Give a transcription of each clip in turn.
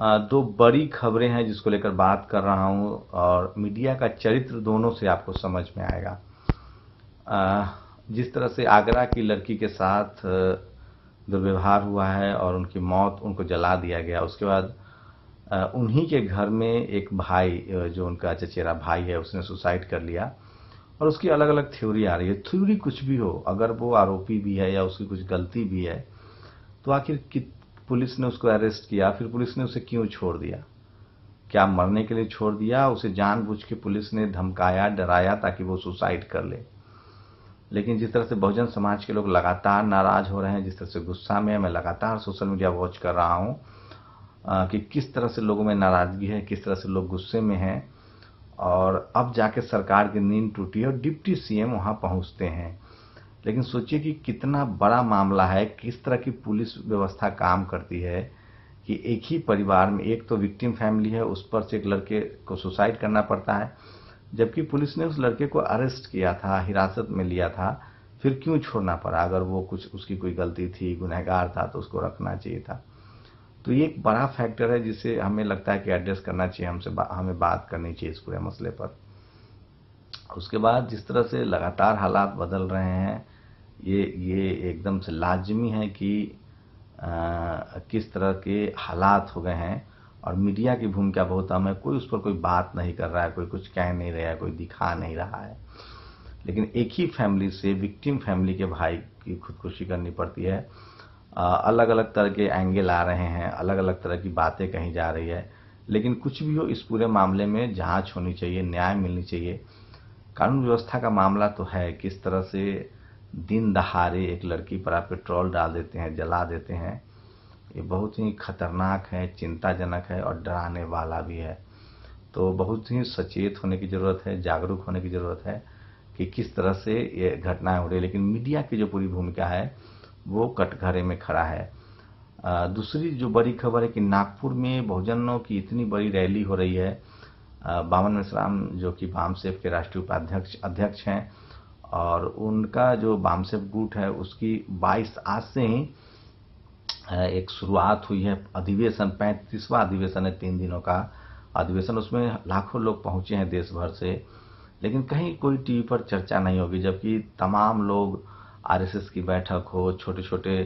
दो बड़ी खबरें हैं जिसको लेकर बात कर रहा हूँ और मीडिया का चरित्र दोनों से आपको समझ में आएगा जिस तरह से आगरा की लड़की के साथ दुर्व्यवहार हुआ है और उनकी मौत उनको जला दिया गया उसके बाद उन्हीं के घर में एक भाई जो उनका चचेरा भाई है उसने सुसाइड कर लिया और उसकी अलग अलग थ्योरी आ रही है थ्योरी कुछ भी हो अगर वो आरोपी भी है या उसकी कुछ गलती भी है तो आखिर पुलिस ने उसको अरेस्ट किया फिर पुलिस ने उसे क्यों छोड़ दिया क्या मरने के लिए छोड़ दिया उसे जानबूझ के पुलिस ने धमकाया डराया ताकि वो सुसाइड कर ले लेकिन जिस तरह से बहुजन समाज के लोग लगातार नाराज हो रहे हैं जिस तरह से गुस्सा में मैं लगातार सोशल मीडिया वॉच कर रहा हूँ कि किस तरह से लोगों में नाराज़गी है किस तरह से लोग गुस्से में हैं और अब जाके सरकार की नींद टूटी और डिप्टी सीएम वहाँ पहुँचते हैं लेकिन सोचिए कि कितना बड़ा मामला है किस तरह की पुलिस व्यवस्था काम करती है कि एक ही परिवार में एक तो विक्टिम फैमिली है उस पर से एक लड़के को सुसाइड करना पड़ता है जबकि पुलिस ने उस लड़के को अरेस्ट किया था हिरासत में लिया था फिर क्यों छोड़ना पड़ा अगर वो कुछ उसकी कोई गलती थी गुनहगार था तो उसको रखना चाहिए था तो ये एक बड़ा फैक्टर है जिसे हमें लगता है कि एड्रेस करना चाहिए हमसे बा, हमें बात करनी चाहिए इस पूरे मसले पर उसके बाद जिस तरह से लगातार हालात बदल रहे हैं ये ये एकदम से लाजमी है कि आ, किस तरह के हालात हो गए हैं और मीडिया की भूमिका बहुत अहम है कोई उस पर कोई बात नहीं कर रहा है कोई कुछ कह नहीं रहा है कोई दिखा नहीं रहा है लेकिन एक ही फैमिली से विक्टिम फैमिली के भाई की खुदकुशी करनी पड़ती है आ, अलग अलग तरह के एंगल आ रहे हैं अलग अलग तरह की बातें कही जा रही है लेकिन कुछ भी हो इस पूरे मामले में जांच होनी चाहिए न्याय मिलनी चाहिए कानून व्यवस्था का मामला तो है किस तरह से दिन दहाड़े एक लड़की पर आप पेट्रोल डाल देते हैं जला देते हैं ये बहुत ही खतरनाक है चिंताजनक है और डराने वाला भी है तो बहुत ही सचेत होने की ज़रूरत है जागरूक होने की ज़रूरत है कि किस तरह से ये घटनाएं हो रही है लेकिन मीडिया की जो पूरी भूमिका है वो कटघरे में खड़ा है दूसरी जो बड़ी खबर है कि नागपुर में बहुजनों की इतनी बड़ी रैली हो रही है बावन मिश्राम जो कि सेफ के राष्ट्रीय उपाध्यक्ष अध्यक्ष हैं और उनका जो बामसेफ गुट है उसकी 22 आज से ही एक शुरुआत हुई है अधिवेशन पैंतीसवा अधिवेशन है तीन दिनों का अधिवेशन उसमें लाखों लोग पहुंचे हैं देश भर से लेकिन कहीं कोई टीवी पर चर्चा नहीं होगी जबकि तमाम लोग आरएसएस की बैठक हो छोटे छोटे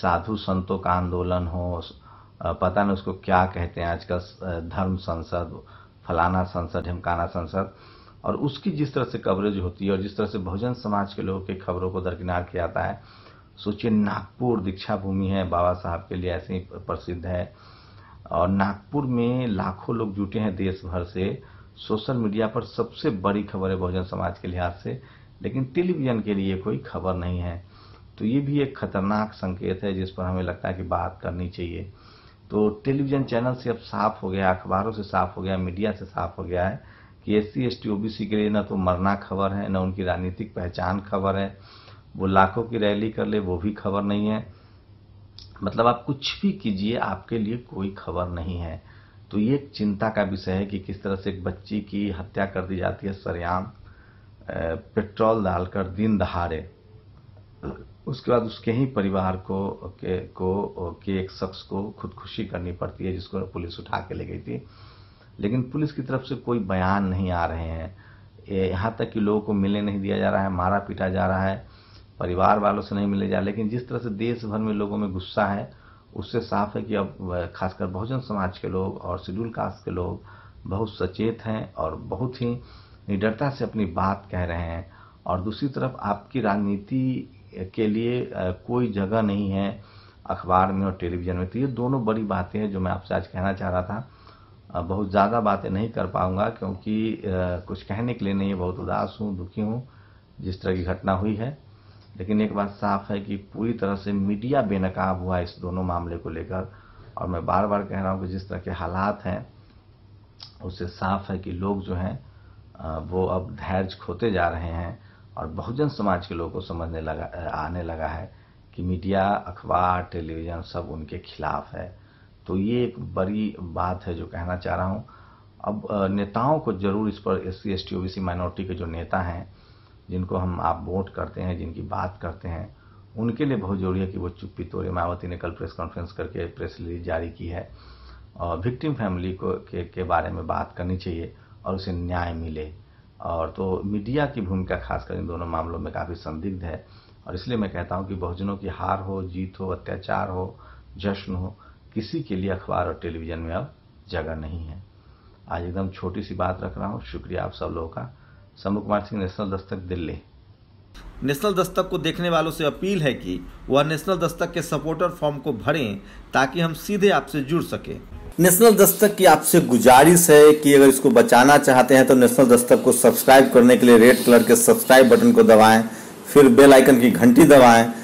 साधु संतों का आंदोलन हो पता नहीं उसको क्या कहते हैं आजकल धर्म संसद फलाना संसद ढिमकाना संसद और उसकी जिस तरह से कवरेज होती है और जिस तरह से बहुजन समाज के लोगों के खबरों को दरकिनार किया जाता है सोचिए नागपुर दीक्षा भूमि है बाबा साहब के लिए ऐसे ही प्रसिद्ध है और नागपुर में लाखों लोग जुटे हैं देश भर से सोशल मीडिया पर सबसे बड़ी खबर है बहुजन समाज के लिहाज से लेकिन टेलीविज़न के लिए कोई खबर नहीं है तो ये भी एक खतरनाक संकेत है जिस पर हमें लगता है कि बात करनी चाहिए तो टेलीविज़न चैनल से अब साफ हो गया अखबारों से साफ हो गया मीडिया से साफ हो गया है कि एस सी एस टी के लिए ना तो मरना खबर है ना उनकी राजनीतिक पहचान खबर है वो लाखों की रैली कर ले वो भी खबर नहीं है मतलब आप कुछ भी कीजिए आपके लिए कोई खबर नहीं है तो ये एक चिंता का विषय है कि किस तरह से एक बच्ची की हत्या कर दी जाती है सरयाम पेट्रोल डालकर दिन दहाड़े उसके बाद उसके ही परिवार को के को के एक शख्स को खुदकुशी करनी पड़ती है जिसको पुलिस उठा के ले गई थी लेकिन पुलिस की तरफ से कोई बयान नहीं आ रहे हैं यहाँ तक कि लोगों को मिलने नहीं दिया जा रहा है मारा पीटा जा रहा है परिवार वालों से नहीं मिले जा लेकिन जिस तरह से देश भर में लोगों में गुस्सा है उससे साफ है कि अब खासकर बहुजन समाज के लोग और शेड्यूल कास्ट के लोग बहुत सचेत हैं और बहुत ही निडरता से अपनी बात कह रहे हैं और दूसरी तरफ आपकी राजनीति के लिए कोई जगह नहीं है अखबार में और टेलीविज़न में तो ये दोनों बड़ी बातें हैं जो मैं आपसे आज कहना चाह रहा था बहुत ज़्यादा बातें नहीं कर पाऊँगा क्योंकि कुछ कहने के लिए नहीं बहुत उदास हूँ दुखी हूँ जिस तरह की घटना हुई है लेकिन एक बात साफ है कि पूरी तरह से मीडिया बेनकाब हुआ इस दोनों मामले को लेकर और मैं बार बार कह रहा हूँ कि जिस तरह के हालात हैं उससे साफ है कि लोग जो हैं वो अब धैर्य खोते जा रहे हैं और बहुजन समाज के लोगों को समझने लगा आने लगा है कि मीडिया अखबार टेलीविज़न सब उनके खिलाफ है तो ये एक बड़ी बात है जो कहना चाह रहा हूँ अब नेताओं को जरूर इस पर S C S T O B C minority के जो नेता हैं जिनको हम आप वोट करते हैं जिनकी बात करते हैं उनके लिए बहुत जरूरी है कि वो चुप्पी तोड़े मायावती ने कल प्रेस कॉन्फ्रेंस करके प्रेस रिलीज जारी की है और विक्टिम फैमिली को के, के बारे में बात करनी चाहिए और उसे न्याय मिले और तो मीडिया की भूमिका खासकर इन दोनों मामलों में काफ़ी संदिग्ध है और इसलिए मैं कहता हूँ कि बहुजनों की हार हो जीत हो अत्याचार हो जश्न हो किसी के लिए अखबार और टेलीविज़न में अब जगह नहीं है आज एकदम छोटी सी बात रख रहा हूँ शुक्रिया आप सब लोगों का शंभु कुमार सिंह नेशनल दस्तक दिल्ली नेशनल दस्तक को देखने वालों से अपील है कि वह नेशनल दस्तक के सपोर्टर फॉर्म को भरें ताकि हम सीधे आपसे जुड़ सके नेशनल दस्तक की आपसे गुजारिश है कि अगर इसको बचाना चाहते हैं तो नेशनल दस्तक को सब्सक्राइब करने के लिए रेड कलर के सब्सक्राइब बटन को दबाएं फिर बेल आइकन की घंटी दबाएं